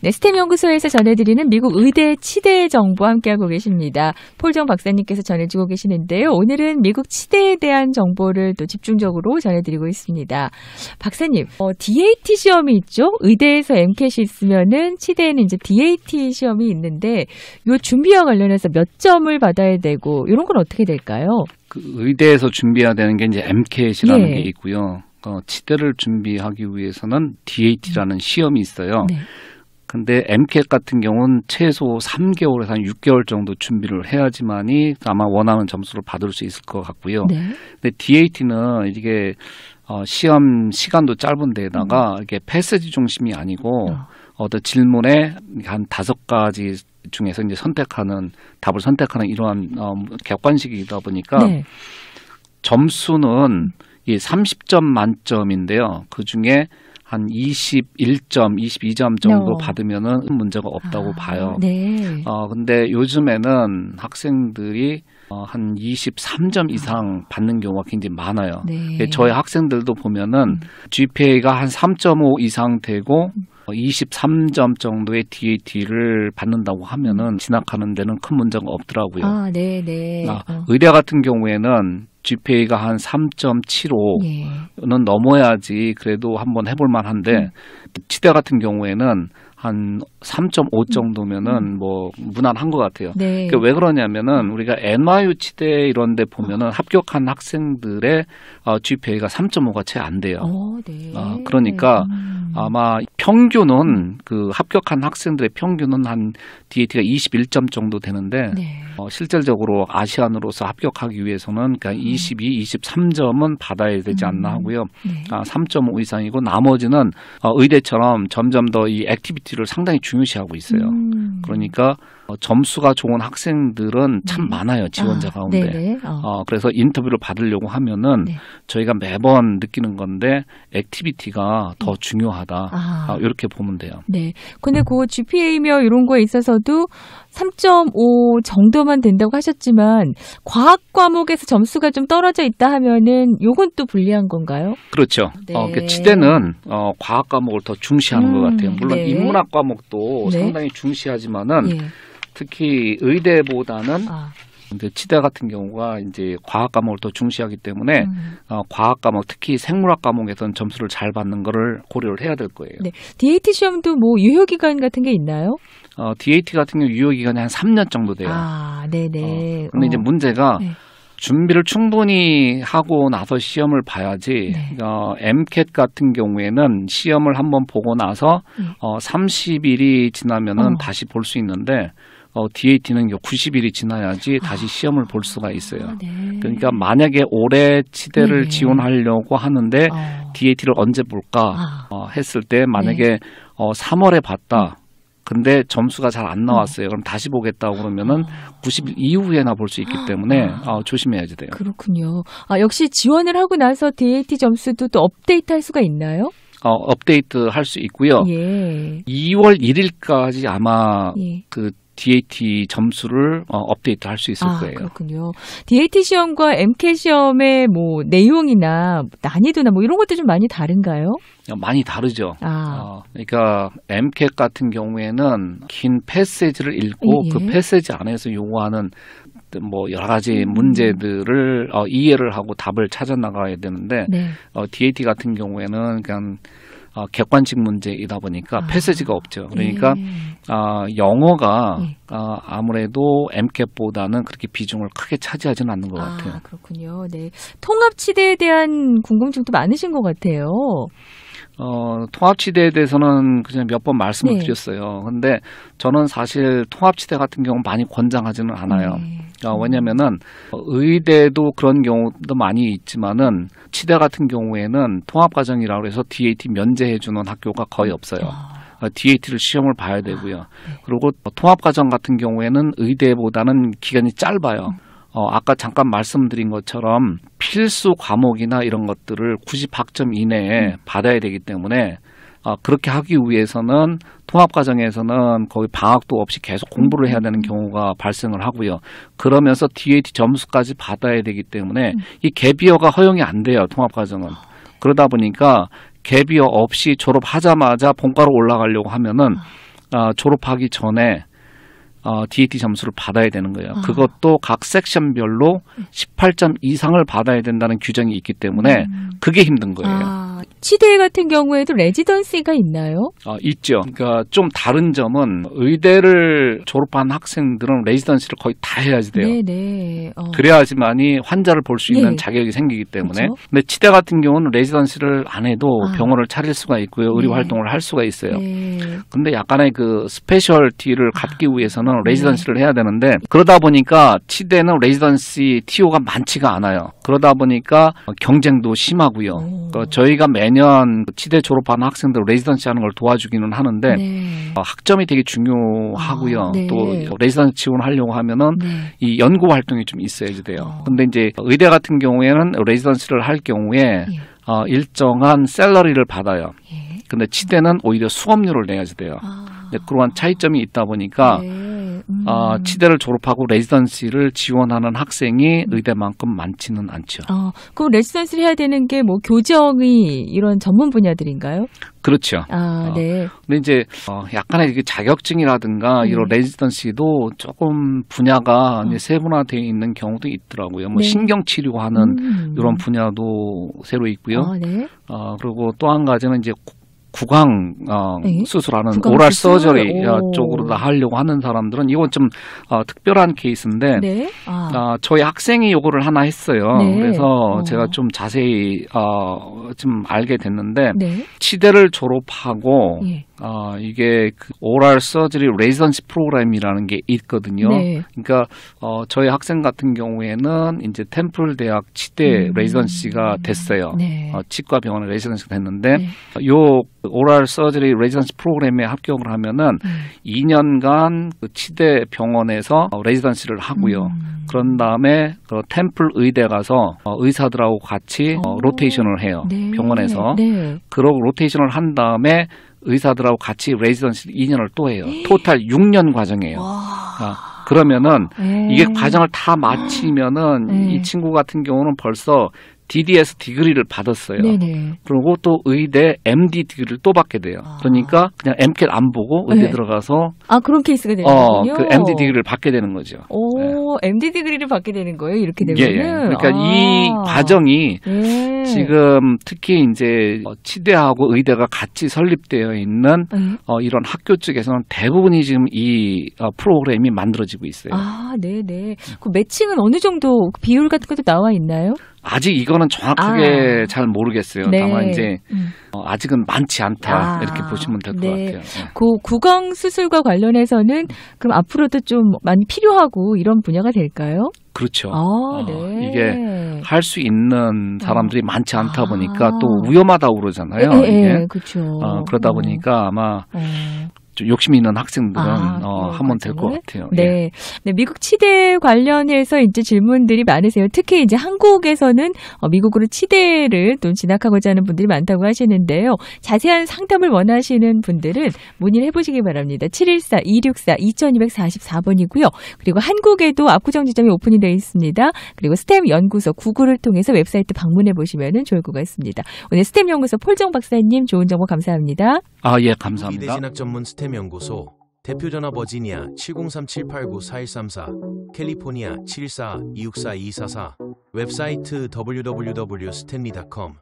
네, 스템 연구소에서 전해드리는 미국 의대 치대 정보 함께하고 계십니다. 폴정 박사님께서 전해주고 계시는데요. 오늘은 미국 치대에 대한 정보를 또 집중적으로 전해드리고 있습니다. 박사님, 어, DAT 시험이 있죠? 의대에서 MCAT이 있으면은 치대에는 이제 DAT 시험이 있는데 요 준비와 관련해서 몇 점을 받아야 되고 이런 건 어떻게 될까요? 그 의대에서 준비해야 되는 게 이제 MCAT이라는 예. 게 있고요. 어, 치대를 준비하기 위해서는 DAT라는 시험이 있어요. 네. 근데 MCAT 같은 경우는 최소 3개월에서 한 6개월 정도 준비를 해야지만이 아마 원하는 점수를 받을 수 있을 것 같고요. 네. 근데 DAT는 이게 어, 시험 시간도 짧은 데다가 음. 이게 패스지 중심이 아니고 어. 어떤 질문에 한 다섯 가지 중에서 이제 선택하는 답을 선택하는 이러한 어, 객관식이다 보니까 네. 점수는 이 30점 만점인데요. 그 중에 한 21점, 22점 정도 no. 네. 받으면은 문제가 없다고 아, 봐요. 네. 어 근데 요즘에는 학생들이 어, 한 23점 이상 받는 경우가 굉장히 많아요. 네. 예, 저희 학생들도 보면은 음. GPA가 한 3.5 이상 되고 23점 어, 정도의 DAT를 받는다고 하면은 음. 진학하는 데는 큰 문제가 없더라고요. 아, 네, 네. 아, 어. 의대 같은 경우에는 GPA가 한 3.75는 예. 넘어야지 그래도 한번 해볼 만한데 음. 치대 같은 경우에는 한 3.5 음. 정도면은 음. 뭐 무난한 것 같아요. 네. 그왜 그러니까 그러냐면은 우리가 NYU 치대 이런 데 보면은 어. 합격한 학생들의 어, GPA가 3.5가 채 안 돼요. 오, 어, 네. 어, 그러니까 음. 음. 아마 평균은 그 합격한 학생들의 평균은 한 DAT가 21점 정도 되는데 네. 어, 실질적으로 아시안으로서 합격하기 위해서는 그러니까 음. 22, 23점은 받아야 되지 음. 않나 하고요. 네. 아, 3.5 이상이고 나머지는 어, 의대처럼 점점 더 이 액티비티를 상당히 중요시하고 있어요. 음. 그러니까 어, 점수가 좋은 학생들은 참 네. 많아요 지원자 아, 가운데. 어. 어, 그래서 인터뷰를 받으려고 하면은 네. 저희가 매번 느끼는 건데 액티비티가 더 네. 중요하다. 아. 어, 이렇게 보면 돼요. 네. 근데 그 GPA며 이런 거에 있어서도 3.5 정도만 된다고 하셨지만 과학 과목에서 점수가 좀 떨어져 있다 하면은 요건 또 불리한 건가요? 그렇죠. 네. 어, 그러 치대는 어, 과학 과목을 더 중시하는 음, 것 같아요. 물론 네. 인문학 과목도 네. 상당히 중시하지만은. 예. 특히 의대보다는 아. 이제 치대 같은 경우가 이제 과학 과목을 더 중시하기 때문에 음. 어, 과학 과목 특히 생물학 과목에서는 점수를 잘 받는 거를 고려를 해야 될 거예요. 네. DAT 시험도 뭐 유효 기간 같은 게 있나요? 어, DAT 같은 경우 유효 기간이 한 3년 정도 돼요. 아, 네, 네. 어, 근데 어. 이제 문제가 네. 준비를 충분히 하고 나서 시험을 봐야지 네. 어, MCAT 같은 경우에는 시험을 한번 보고 나서 네. 어, 30일이 지나면은 어. 다시 볼 수 있는데 어, DAT는 90일이 지나야지 아. 다시 아. 시험을 볼 수가 있어요. 아, 네. 그러니까 만약에 올해 치대를 네. 지원하려고 하는데 어. DAT를 언제 볼까 아. 어, 했을 때 만약에 네. 어, 3월에 봤다. 근데 점수가 잘안 음. 나왔어요. 어. 그럼 다시 보겠다고 그러면은 어. 아. 90일 이후에나 볼 수 있기 때문에 아. 어, 조심해야지 돼요. 그렇군요. 아, 역시 지원을 하고 나서 DAT 점수도 또 업데이트 할 수가 있나요? 어, 업데이트 할 수 있고요. 예. 2월 1일까지 아마 예. 그 DAT 점수를 어, 업데이트 할 수 있을 아, 거예요. 그렇군요. DAT 시험과 MK 시험의 뭐 내용이나 난이도나 뭐 이런 것도 좀 많이 다른가요? 어, 많이 다르죠. 아. 어, 그러니까 MK 같은 경우에는 긴 패세지를 읽고 예. 그 패세지 안에서 요구하는 뭐 여러 가지 음. 문제들을 어, 이해를 하고 답을 찾아 나가야 되는데 네. 어, DAT 같은 경우에는 그냥 어, 객관식 문제이다 보니까 아. 패스지가 없죠. 그러니까 예. 아, 영어가 예. 아, 아무래도 m 캡보다는 그렇게 비중을 크게 차지하지는 않는 것 아, 같아요. 그렇군요. 네, 통합치대에 대한 궁금증도 많으신 것 같아요. 어, 통합치대에 대해서는 그냥 몇 번 말씀을 네. 드렸어요. 근데 저는 사실 통합치대 같은 경우 는 많이 권장하지는 않아요. 네. 어, 왜냐면은 의대도 그런 경우도 많이 있지만은 치대 같은 경우에는 통합 과정이라고 해서 DAT 면제해 주는 학교가 거의 없어요. 아. 어, DAT를 시험을 봐야 되고요. 아, 네. 그리고 통합 과정 같은 경우에는 의대보다는 기간이 짧아요. 음. 어, 아까 잠깐 말씀드린 것처럼 필수 과목이나 이런 것들을 90학점 이내에 음. 받아야 되기 때문에 어, 그렇게 하기 위해서는 통합 과정에서는 거의 방학도 없이 계속 공부를 해야 되는 음. 경우가 발생을 하고요. 그러면서 DAT 점수까지 받아야 되기 때문에 음. 이개비어가 허용이 안 돼요. 통합 과정은. 아, 네. 그러다 보니까 개비어 없이 졸업하자마자 본과로 올라가려고 하면은 아, 아 졸업하기 전에 어, DAT 점수를 받아야 되는 거예요. 아. 그것도 각 섹션별로 18점 음. 이상을 받아야 된다는 규정이 있기 때문에 음. 그게 힘든 거예요. 아, 치대 같은 경우에도 레지던시가 있나요? 어, 있죠. 그러니까 좀 다른 점은 의대를 졸업한 학생들은 레지던시를 거의 다 해야지 돼요. 네네. 네. 어. 그래야지만이 환자를 볼 수 있는 네. 자격이 생기기 때문에. 그렇죠? 근데 치대 같은 경우는 레지던시를 안 해도 아. 병원을 차릴 수가 있고요. 의료 네. 활동을 할 수가 있어요. 네. 근데 약간의 그 스페셜티를 아. 갖기 위해서는 하면은 네. 레지던시를 해야 되는데 그러다 보니까 치대는 레지던시 TO가 많지가 않아요. 그러다 보니까 경쟁도 심하고요. 그 저희가 매년 치대 졸업하는 학생들 레지던시 하는 걸 도와주기는 하는데 네. 어, 학점이 되게 중요하고요. 아, 네. 또 레지던시 지원 하려고 하면은 네. 이 연구 활동이 좀 있어야지 돼요. 어. 근데 이제 의대 같은 경우에는 레지던시를 할 경우에 예. 어, 일정한 셀러리를 받아요. 예. 근데 치대는 오히려 수업료를 내야지 돼요. 아. 그러한 차이점이 있다 보니까 네. 아, 음. 어, 치대를 졸업하고 레지던시를 지원하는 학생이 의대만큼 많지는 않죠. 어, 그 레지던시를 해야 되는 게 뭐 교정이 이런 전문 분야들인가요? 그렇죠. 아, 어, 네. 어, 근데 이제 어, 약간의 이게 자격증이라든가 네. 이런 레지던시도 조금 분야가 어. 세분화되어 있는 경우도 있더라고요. 뭐 네. 신경치료하는 음. 이런 분야도 새로 있고요. 아, 네. 어, 그리고 또 한 가지는 이제 구강 어, 네. 수술하는 구강 오랄 수술? 서저리 어, 오. 쪽으로 다 하려고 하는 사람들은 이건 좀 어, 특별한 케이스인데 네? 아. 어, 저희 학생이 요거를 하나 했어요. 네. 그래서 어. 제가 좀 자세히 어, 좀 알게 됐는데 네. 치대를 졸업하고 예. 어, 이게 그 오랄 서저리 레지던시 프로그램이라는 게 있거든요. 네. 그러니까 어, 저희 학생 같은 경우에는 이제 템플 대학 치대 음. 레지던시가 됐어요. 네. 어, 치과 병원에 레지던시가 됐는데 네. 요 오랄 서저리 레지던시 프로그램에 합격을 하면은 음. 2년간 그 치대 병원에서 어, 레지던시를 하고요. 음. 그런 다음에 그 템플 의대 가서 어, 의사들하고 같이 어, 로테이션을 해요. 네. 병원에서. 네. 그러고 로테이션을 한 다음에 의사들하고 같이 레지던시 를 2년을 또 해요. 에이. 토탈 6년 과정이에요. 아. 그러면은 에이. 네. 이게 과정을 다 마치면은 에이. 네. 이 친구 같은 경우는 벌써 DDS 디그리를 받았어요. 네네. 네. 그리고 또 의대 MD 디그리를 또 받게 돼요. 아. 그러니까 그냥 MCAT 안 보고 의대 네. 들어가서 아 그런 케이스가 어, 되는군요. 어, 그 MD 디그리를 받게 되는 거죠. 오. 네. 오, MD 디그리를 받게 되는 거예요. 이렇게 되면. 예, 예. 그러니까 아. 이 과정이 예. 지금 특히 이제 어, 치대하고 의대가 같이 설립되어 있는 네. 어, 이런 학교 쪽에서는 대부분이 지금 이 어, 프로그램이 만들어지고 있어요. 아, 네, 네. 그 매칭은 어느 정도 비율 같은 것도 나와 있나요? 아직 이거는 정확하게 아. 잘 모르겠어요. 네. 다만 이제 음. 어, 아직은 많지 않다 아. 이렇게 보시면 될것 네. 같아요. 네. 그 구강 수술과 관련해서는 그럼 앞으로도 좀 많이 필요하고 이런 분야가 될까요? 그렇죠. 아, 어, 네. 이게 할 수 있는 아. 사람들이 어. 많지 않다 아. 보니까 아. 또 위험하다고 그러잖아요. 네, 그렇죠. 어, 그러다 음. 보니까 아마 어. 좀 욕심이 있는 학생들은 아, 어, 하면 될 것 같아요. 네. 예. 네, 미국 치대 관련해서 이제 질문들이 많으세요. 특히 이제 한국에서는 어, 미국으로 치대를 또 진학하고자 하는 분들이 많다고 하시는데요. 자세한 상담을 원하시는 분들은 문의를 해보시기 바랍니다. 714-264-2244번이고요. 그리고 한국에도 압구정 지점이 오픈이 되어 있습니다. 그리고 스템 연구소 구글을 통해서 웹사이트 방문해 보시면 좋을 것 같습니다. 오늘 스템 연구소 폴정 박사님 좋은 정보 감사합니다. 아, 예, 감사합니다. 미대 진학 전문 스템 명고소 대표전화 버지니아 703-789-4134, 캘리포니아 7 4 2 6 4 2 4 4 웹사이트 www.stanley.com